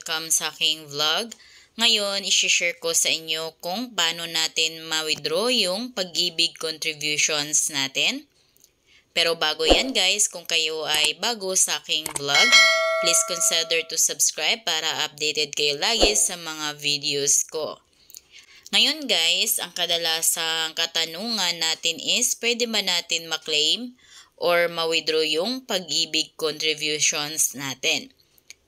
Welcome sa aking vlog. Ngayon, isi-share ko sa inyo kung paano natin ma-withdraw yung pag-ibig contributions natin. Pero bago yan guys, kung kayo ay bago sa aking vlog, please consider to subscribe para updated kayo lagi sa mga videos ko. Ngayon guys, ang kadalasang katanungan natin is pwede ba natin ma-claim or ma-withdraw yung pag-ibig contributions natin?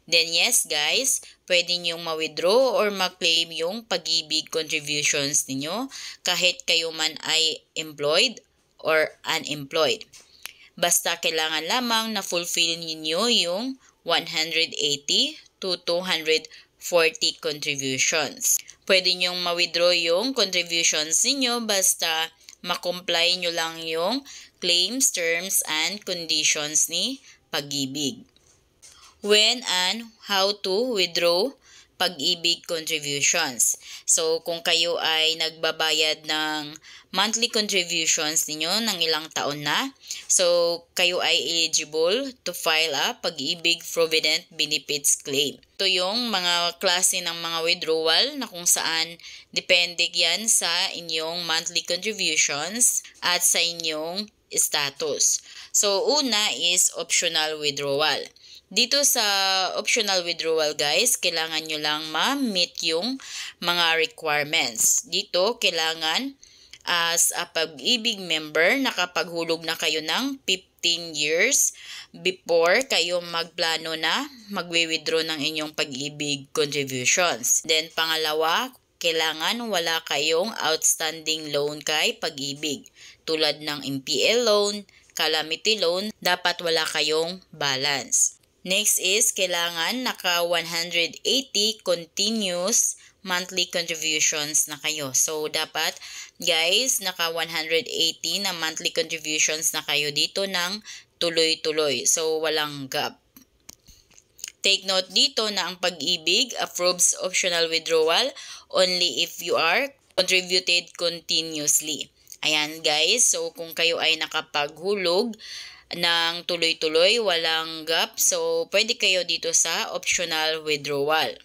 Then yes guys, pwede niyong ma-withdraw or ma-claim yung pag-ibig contributions ninyo kahit kayo man ay employed or unemployed. Basta kailangan lamang na fulfill niyo yung 180 to 240 contributions. Pwede niyong ma-withdraw yung contributions ninyo basta ma-comply nyo lang yung claims, terms, and conditions ni pag-ibig when and how to withdraw pag-ibig contributions. So, kung kayo ay nagbabayad ng monthly contributions ninyo ng ilang taon na, so kayo ay eligible to file a pag-ibig provident benefits claim. Ito yung mga klase ng mga withdrawal na kung saan depende yan sa inyong monthly contributions at sa inyong status. So, una is optional withdrawal. Dito sa optional withdrawal guys, kailangan nyo lang ma-meet yung mga requirements. Dito, kailangan as a pag-ibig member, nakapaghulog na kayo ng 15 years before kayo magplano na magwi-withdraw ng inyong pag-ibig contributions. Then, pangalawa, kailangan wala kayong outstanding loan kay pag-ibig tulad ng MPL loan, calamity loan, dapat wala kayong balance. Next is, kailangan naka 180 continuous monthly contributions na kayo. So, dapat, guys, naka 180 na monthly contributions na kayo dito ng tuloy-tuloy. So, walang gap. Take note dito na ang pag-ibig approves optional withdrawal only if you are contributed continuously. Ayan guys, so kung kayo ay nakapaghulog, ng tuloy-tuloy, walang gap. So, pwede kayo dito sa optional withdrawal.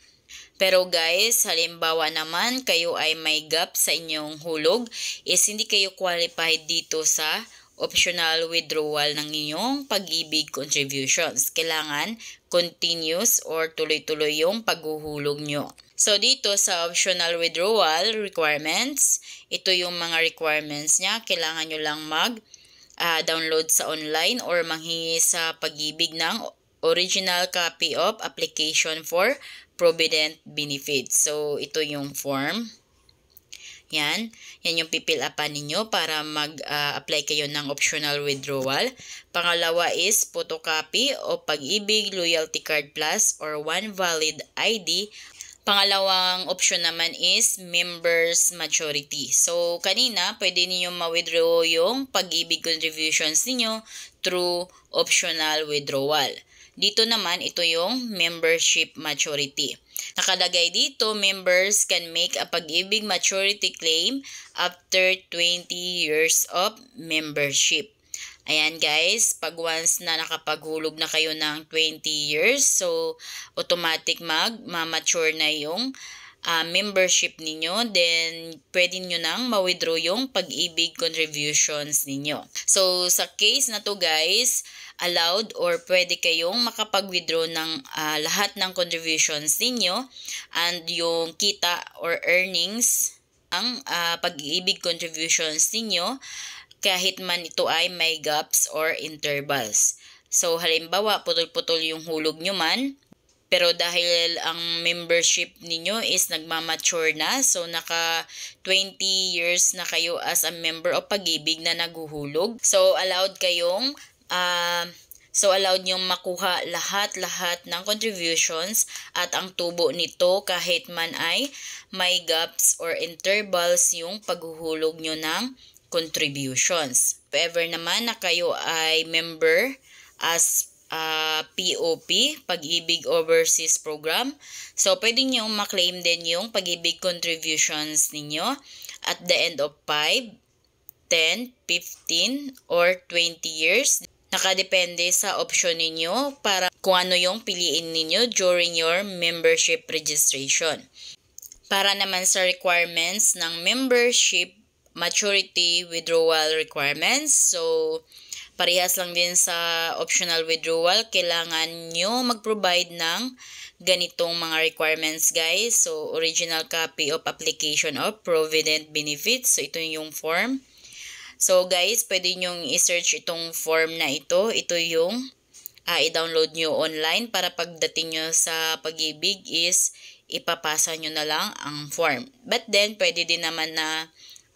Pero guys, halimbawa naman kayo ay may gap sa inyong hulog, is hindi kayo qualified dito sa optional withdrawal ng inyong pag-ibig contributions. Kailangan continuous or tuloy-tuloy yung paghuhulog nyo. So, dito sa optional withdrawal requirements, ito yung mga requirements niya. Kailangan nyo lang mag- uh, download sa online or manghingi sa pag-ibig ng original copy of application for provident benefits. So, ito yung form. Yan. Yan yung pipil upan ninyo para mag-apply ah, uh, kayo ng optional withdrawal. Pangalawa is photocopy o pag-ibig loyalty card plus or one valid ID Pangalawang option naman is members maturity. So, kanina, pwede ninyong ma-withdraw yung pag-ibig contributions ninyo through optional withdrawal. Dito naman, ito yung membership maturity. Nakalagay dito, members can make a pag-ibig maturity claim after 20 years of membership. Ayan guys, pag once na nakapaghulog na kayo ng 20 years, so automatic mag mature na yung uh, membership ninyo, then pwede nyo nang ma-withdraw yung pag-ibig contributions ninyo. So sa case na to guys, allowed or pwede kayong makapag-withdraw ng uh, lahat ng contributions ninyo and yung kita or earnings ang uh, pag-ibig contributions ninyo kahit man ito ay may gaps or intervals. So halimbawa, putol-putol yung hulog nyo man, pero dahil ang membership ninyo is nagmamature na, so naka 20 years na kayo as a member of pag-ibig na naghuhulog. So allowed kayong uh, So allowed niyong makuha lahat-lahat ng contributions at ang tubo nito kahit man ay may gaps or intervals yung paghuhulog nyo ng contributions. If ever naman na kayo ay member as uh, POP, Pag-ibig Overseas Program, so pwede nyo maklaim din yung pag-ibig contributions ninyo at the end of 5, 10, 15, or 20 years. Nakadepende sa option ninyo para kung ano yung piliin ninyo during your membership registration. Para naman sa requirements ng membership maturity withdrawal requirements. So, parehas lang din sa optional withdrawal. Kailangan nyo mag-provide ng ganitong mga requirements guys. So, original copy of application of provident benefits. So, ito yung form. So, guys, pwede nyong i-search itong form na ito. Ito yung uh, i-download nyo online para pagdating nyo sa pag-ibig is ipapasa nyo na lang ang form. But then, pwede din naman na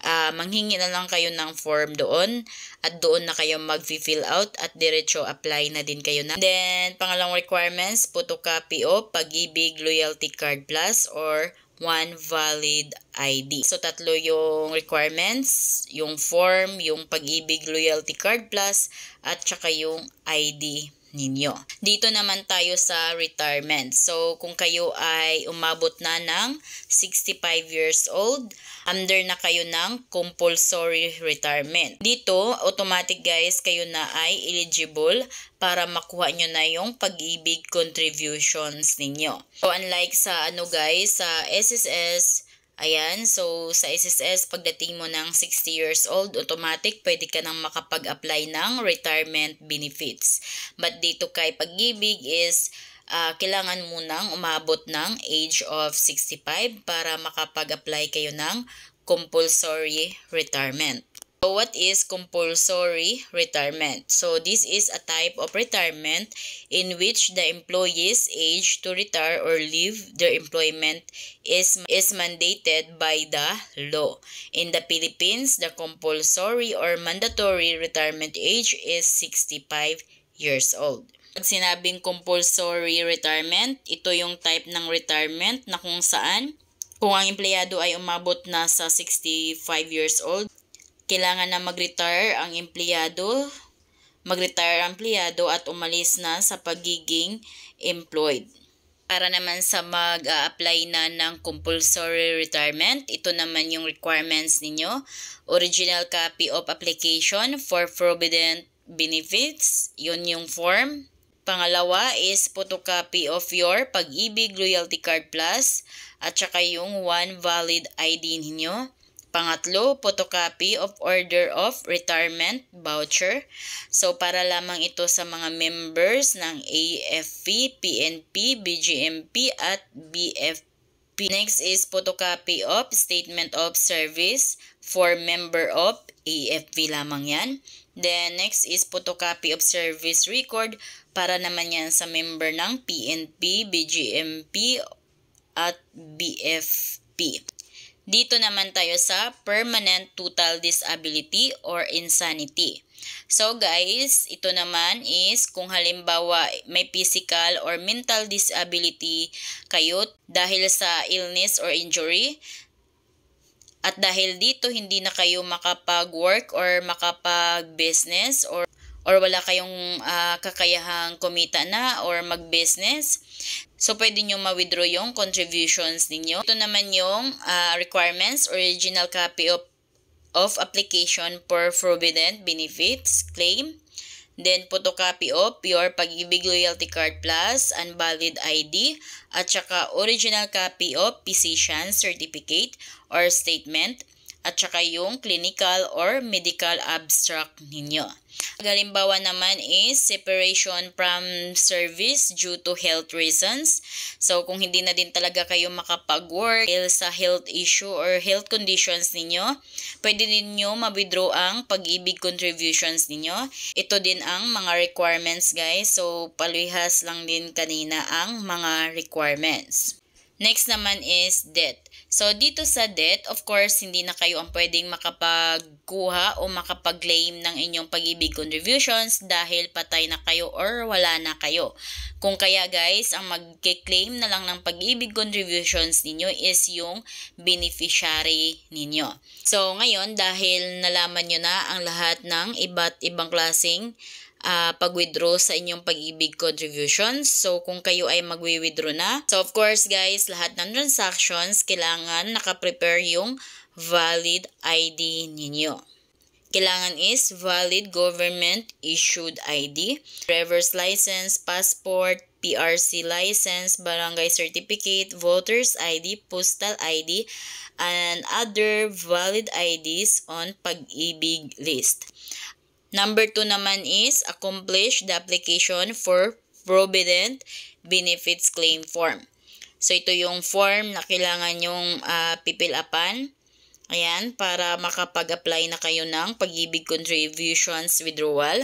uh, manghingi na lang kayo ng form doon at doon na kayo mag-fill out at diretso apply na din kayo na. And then, pangalawang requirements, photocopy o pag-ibig loyalty card plus or one valid ID. So, tatlo yung requirements, yung form, yung pag-ibig loyalty card plus, at saka yung ID ninyo. Dito naman tayo sa retirement. So, kung kayo ay umabot na ng 65 years old, under na kayo ng compulsory retirement. Dito, automatic guys, kayo na ay eligible para makuha nyo na yung pag-ibig contributions ninyo. So, unlike sa ano guys, sa SSS, Ayan, so sa SSS, pagdating mo ng 60 years old, automatic pwede ka nang makapag-apply ng retirement benefits. But dito kay pag-ibig is uh, kailangan munang umabot ng age of 65 para makapag-apply kayo ng compulsory retirement. So what is compulsory retirement? So this is a type of retirement in which the employee's age to retire or leave their employment is, is mandated by the law. In the Philippines, the compulsory or mandatory retirement age is 65 years old. Pag sinabing compulsory retirement, ito yung type ng retirement na kung saan kung ang empleyado ay umabot na sa 65 years old, kailangan na mag-retire ang empleyado, mag-retire ang empleyado at umalis na sa pagiging employed. Para naman sa mag-apply na ng compulsory retirement, ito naman yung requirements ninyo. Original copy of application for provident benefits, yun yung form. Pangalawa is photocopy of your Pag-ibig Loyalty Card Plus at saka yung one valid ID ninyo. Pangatlo, photocopy of order of retirement voucher. So, para lamang ito sa mga members ng AFP, PNP, BGMP at BFP. Next is photocopy of statement of service for member of AFP lamang yan. Then, next is photocopy of service record para naman yan sa member ng PNP, BGMP at BFP. Dito naman tayo sa permanent total disability or insanity. So guys, ito naman is kung halimbawa may physical or mental disability kayo dahil sa illness or injury, at dahil dito hindi na kayo makapag-work or makapag-business or or wala kayong uh, kakayahang kumita na or mag-business, So, pwede nyo ma-withdraw yung contributions ninyo. Ito naman yung uh, requirements, original copy of, of application for provident benefits claim. Then, photocopy of your pag-ibig loyalty card plus unvalid ID at saka original copy of physician certificate or statement at saka yung clinical or medical abstract ninyo. Halimbawa naman is separation from service due to health reasons. So kung hindi na din talaga kayo makapag-work sa health issue or health conditions ninyo, pwede ninyo mabidrow ang pag-ibig contributions ninyo. Ito din ang mga requirements guys. So palihas lang din kanina ang mga requirements. Next naman is debt. So, dito sa debt, of course, hindi na kayo ang pwedeng makapagkuha o makapag-claim ng inyong pag-ibig contributions dahil patay na kayo or wala na kayo. Kung kaya guys, ang mag-claim na lang ng pag-ibig contributions ninyo is yung beneficiary ninyo. So, ngayon, dahil nalaman nyo na ang lahat ng iba't ibang klasing uh, pag-withdraw sa inyong pag-ibig contributions. So, kung kayo ay mag-withdraw na. So, of course guys, lahat ng transactions, kailangan nakaprepare yung valid ID ninyo. Kailangan is valid government issued ID, driver's license, passport, PRC license, barangay certificate, voter's ID, postal ID, and other valid IDs on pag-ibig list. Number 2 naman is accomplish the application for provident benefits claim form. So ito yung form na kailangan yung uh, ah, pipill Ayan, para makapag-apply na kayo ng pag-ibig contributions withdrawal.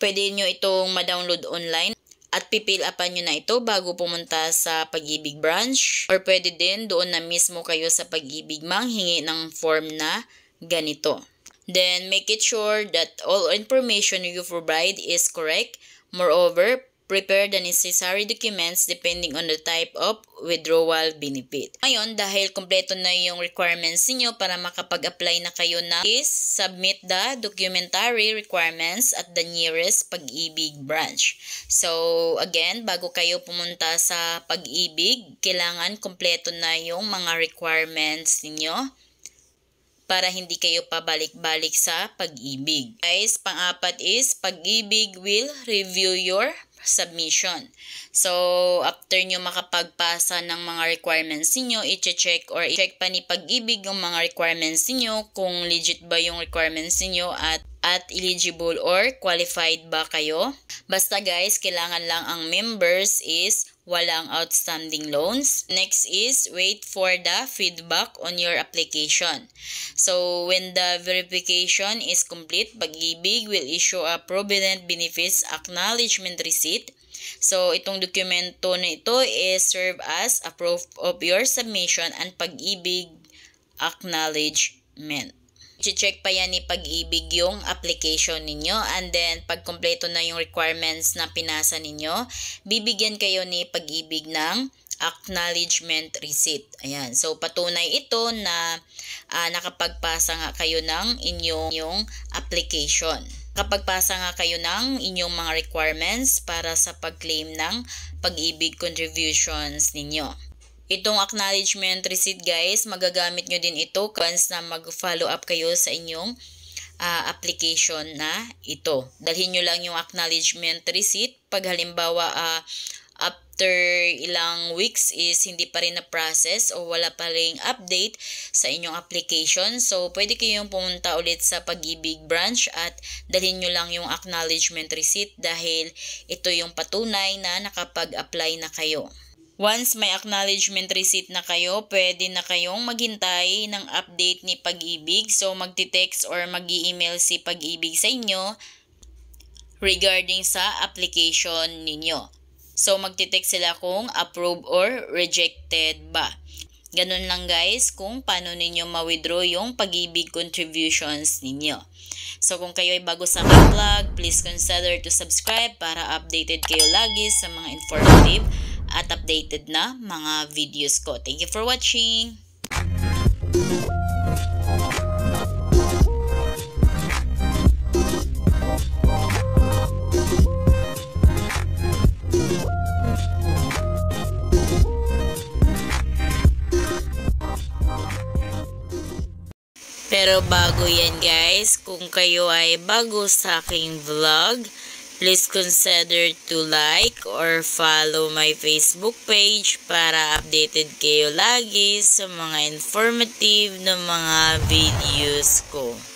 Pwede nyo itong ma-download online at pipill upan nyo na ito bago pumunta sa pag-ibig branch or pwede din doon na mismo kayo sa pag-ibig manghingi ng form na ganito. Then, make it sure that all information you provide is correct. Moreover, prepare the necessary documents depending on the type of withdrawal benefit. Ngayon, dahil kompleto na yung requirements niyo para makapag-apply na kayo na is submit the documentary requirements at the nearest pag-ibig branch. So, again, bago kayo pumunta sa pag-ibig, kailangan kompleto na yung mga requirements niyo para hindi kayo pabalik-balik sa pag-ibig. Guys, pang-apat is pag-ibig will review your submission. So, after nyo makapagpasa ng mga requirements niyo iche check or i-check pa ni pag-ibig yung mga requirements niyo kung legit ba yung requirements niyo at at eligible or qualified ba kayo. Basta guys, kailangan lang ang members is walang outstanding loans. Next is wait for the feedback on your application. So when the verification is complete, Pag-ibig will issue a Provident Benefits Acknowledgement Receipt. So itong dokumento na ito is serve as a proof of your submission and Pag-ibig Acknowledgement check pa yan ni pag-ibig yung application ninyo and then pag kumpleto na yung requirements na pinasa ninyo, bibigyan kayo ni pag-ibig ng acknowledgement receipt. Ayan. So, patunay ito na uh, nakapagpasa nga kayo ng inyong yung application. Kapagpasa nga kayo ng inyong mga requirements para sa pag-claim ng pag-ibig contributions ninyo. Itong acknowledgement receipt guys, magagamit nyo din ito once na mag-follow up kayo sa inyong uh, application na ito. Dalhin nyo lang yung acknowledgement receipt. Pag halimbawa uh, after ilang weeks is hindi pa rin na-process o wala pa rin update sa inyong application. So, pwede kayong pumunta ulit sa pag-ibig branch at dalhin nyo lang yung acknowledgement receipt dahil ito yung patunay na nakapag-apply na kayo. Once may acknowledgement receipt na kayo, pwede na kayong maghintay ng update ni Pag-ibig. So magte text or mag-email si Pag-ibig sa inyo regarding sa application ninyo. So magte text sila kung approve or rejected ba. Ganun lang guys kung paano ninyo ma-withdraw yung pag-ibig contributions ninyo. So kung kayo ay bago sa aking vlog, please consider to subscribe para updated kayo lagi sa mga informative at updated na mga videos ko. Thank you for watching! Pero bago yan guys, kung kayo ay bago sa aking vlog, Please consider to like or follow my Facebook page para updated kayo lagi sa mga informative na mga videos ko.